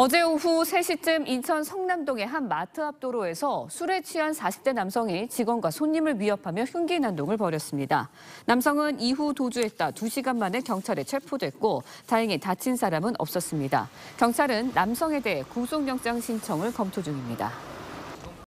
어제 오후 3시쯤 인천 성남동의 한 마트 앞도로에서 술에 취한 40대 남성이 직원과 손님을 위협하며 흉기 난동을 벌였습니다. 남성은 이후 도주했다 2시간 만에 경찰에 체포됐고 다행히 다친 사람은 없었습니다. 경찰은 남성에 대해 구속영장 신청을 검토 중입니다.